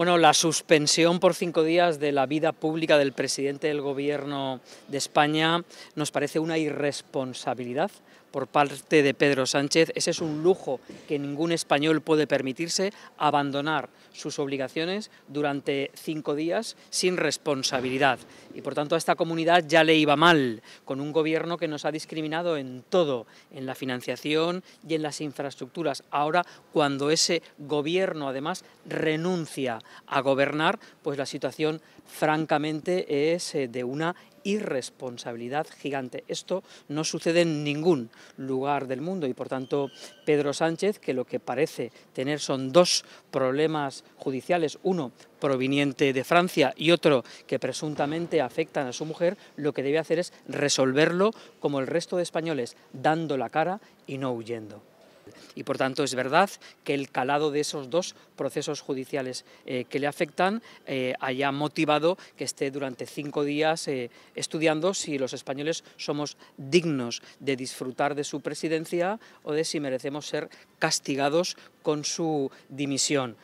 Bueno, la suspensión por cinco días de la vida pública del presidente del Gobierno de España nos parece una irresponsabilidad por parte de Pedro Sánchez. Ese es un lujo que ningún español puede permitirse, abandonar sus obligaciones durante cinco días sin responsabilidad y por tanto a esta comunidad ya le iba mal, con un gobierno que nos ha discriminado en todo, en la financiación y en las infraestructuras. Ahora, cuando ese gobierno además renuncia a gobernar, pues la situación francamente es eh, de una irresponsabilidad gigante. Esto no sucede en ningún lugar del mundo y por tanto Pedro Sánchez, que lo que parece tener son dos problemas judiciales, uno proveniente de Francia y otro que presuntamente afectan a su mujer, lo que debe hacer es resolverlo como el resto de españoles, dando la cara y no huyendo. Y por tanto es verdad que el calado de esos dos procesos judiciales eh, que le afectan eh, haya motivado que esté durante cinco días eh, estudiando si los españoles somos dignos de disfrutar de su presidencia o de si merecemos ser castigados con su dimisión.